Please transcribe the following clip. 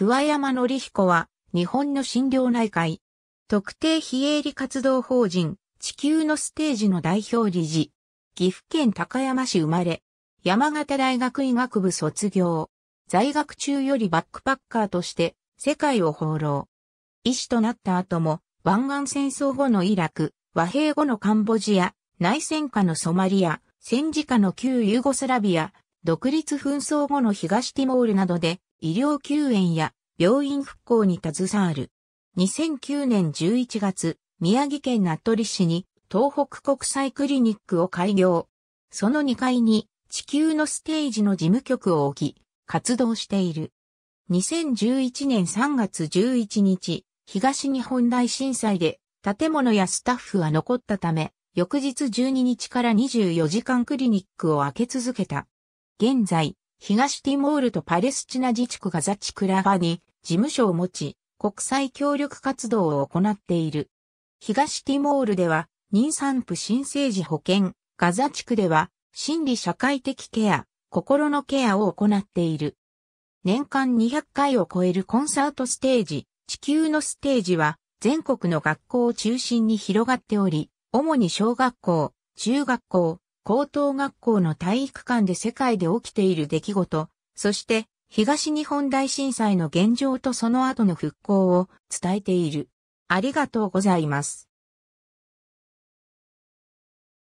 桑山則彦は、日本の診療内科医。特定非営利活動法人、地球のステージの代表理事、岐阜県高山市生まれ、山形大学医学部卒業、在学中よりバックパッカーとして世界を放浪。医師となった後も、湾岸戦争後のイラク、和平後のカンボジア、内戦下のソマリア、戦時下の旧ユーゴスラビア、独立紛争後の東ティモールなどで医療救援や病院復興に携わる。2009年11月、宮城県名取市に東北国際クリニックを開業。その2階に地球のステージの事務局を置き、活動している。2011年3月11日、東日本大震災で建物やスタッフは残ったため、翌日12日から24時間クリニックを開け続けた。現在、東ティモールとパレスチナ自治区ガザ地クラバに事務所を持ち、国際協力活動を行っている。東ティモールでは、妊産婦新生児保健、ガザ地区では、心理社会的ケア、心のケアを行っている。年間200回を超えるコンサートステージ、地球のステージは、全国の学校を中心に広がっており、主に小学校、中学校、高等学校の体育館で世界で起きている出来事、そして東日本大震災の現状とその後の復興を伝えている。ありがとうございます。